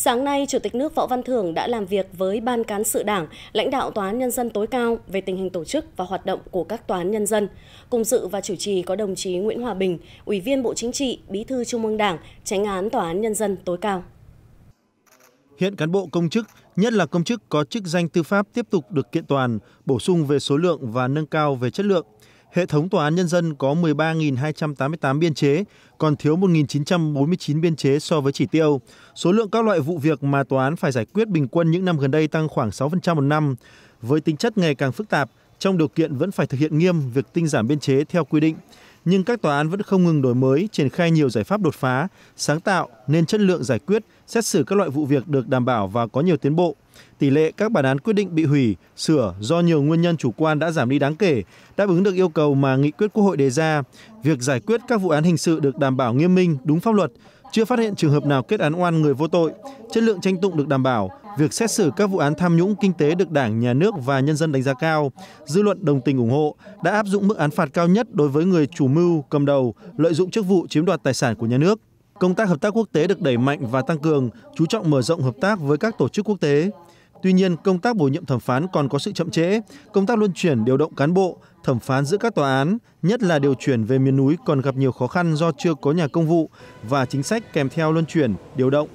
Sáng nay, Chủ tịch nước Võ Văn Thưởng đã làm việc với Ban Cán sự Đảng, lãnh đạo Tòa án Nhân dân tối cao về tình hình tổ chức và hoạt động của các tòa án nhân dân. Cùng dự và chủ trì có đồng chí Nguyễn Hòa Bình, Ủy viên Bộ Chính trị, Bí thư Trung ương Đảng, tránh án Tòa án Nhân dân tối cao. Hiện cán bộ công chức, nhất là công chức có chức danh tư pháp tiếp tục được kiện toàn, bổ sung về số lượng và nâng cao về chất lượng hệ thống tòa án nhân dân có 13.288 biên chế, còn thiếu 1.949 biên chế so với chỉ tiêu. Số lượng các loại vụ việc mà tòa án phải giải quyết bình quân những năm gần đây tăng khoảng 6% một năm. Với tính chất ngày càng phức tạp, trong điều kiện vẫn phải thực hiện nghiêm việc tinh giảm biên chế theo quy định. Nhưng các tòa án vẫn không ngừng đổi mới, triển khai nhiều giải pháp đột phá, sáng tạo nên chất lượng giải quyết – xét xử các loại vụ việc được đảm bảo và có nhiều tiến bộ. Tỷ lệ các bản án quyết định bị hủy, sửa do nhiều nguyên nhân chủ quan đã giảm đi đáng kể, đáp ứng được yêu cầu mà nghị quyết Quốc hội đề ra. Việc giải quyết các vụ án hình sự được đảm bảo nghiêm minh, đúng pháp luật, chưa phát hiện trường hợp nào kết án oan người vô tội, chất lượng tranh tụng được đảm bảo, việc xét xử các vụ án tham nhũng kinh tế được Đảng, Nhà nước và nhân dân đánh giá cao, dư luận đồng tình ủng hộ, đã áp dụng mức án phạt cao nhất đối với người chủ mưu, cầm đầu, lợi dụng chức vụ chiếm đoạt tài sản của nhà nước. Công tác hợp tác quốc tế được đẩy mạnh và tăng cường, chú trọng mở rộng hợp tác với các tổ chức quốc tế. Tuy nhiên, công tác bổ nhiệm thẩm phán còn có sự chậm trễ, công tác luân chuyển điều động cán bộ, thẩm phán giữa các tòa án, nhất là điều chuyển về miền núi còn gặp nhiều khó khăn do chưa có nhà công vụ và chính sách kèm theo luân chuyển, điều động.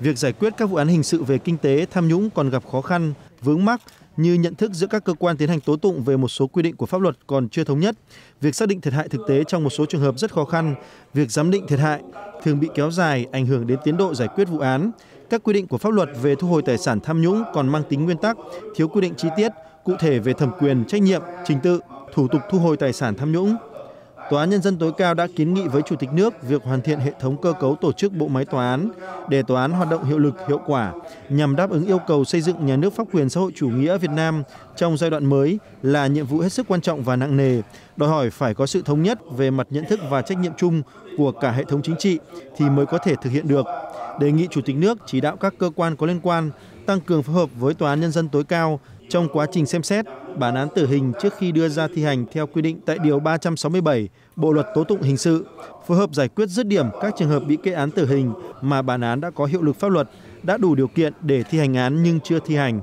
Việc giải quyết các vụ án hình sự về kinh tế, tham nhũng còn gặp khó khăn, vướng mắc như nhận thức giữa các cơ quan tiến hành tố tụng về một số quy định của pháp luật còn chưa thống nhất, việc xác định thiệt hại thực tế trong một số trường hợp rất khó khăn, việc giám định thiệt hại thường bị kéo dài ảnh hưởng đến tiến độ giải quyết vụ án. Các quy định của pháp luật về thu hồi tài sản tham nhũng còn mang tính nguyên tắc, thiếu quy định chi tiết, cụ thể về thẩm quyền, trách nhiệm, trình tự, thủ tục thu hồi tài sản tham nhũng. Tòa án Nhân dân tối cao đã kiến nghị với Chủ tịch nước việc hoàn thiện hệ thống cơ cấu tổ chức bộ máy tòa án để tòa án hoạt động hiệu lực hiệu quả nhằm đáp ứng yêu cầu xây dựng nhà nước pháp quyền xã hội chủ nghĩa Việt Nam trong giai đoạn mới là nhiệm vụ hết sức quan trọng và nặng nề, đòi hỏi phải có sự thống nhất về mặt nhận thức và trách nhiệm chung của cả hệ thống chính trị thì mới có thể thực hiện được. Đề nghị Chủ tịch nước chỉ đạo các cơ quan có liên quan tăng cường phối hợp với Tòa án Nhân dân tối cao trong quá trình xem xét bản án tử hình trước khi đưa ra thi hành theo quy định tại Điều 367 Bộ Luật Tố tụng Hình sự, phối hợp giải quyết dứt điểm các trường hợp bị kết án tử hình mà bản án đã có hiệu lực pháp luật, đã đủ điều kiện để thi hành án nhưng chưa thi hành.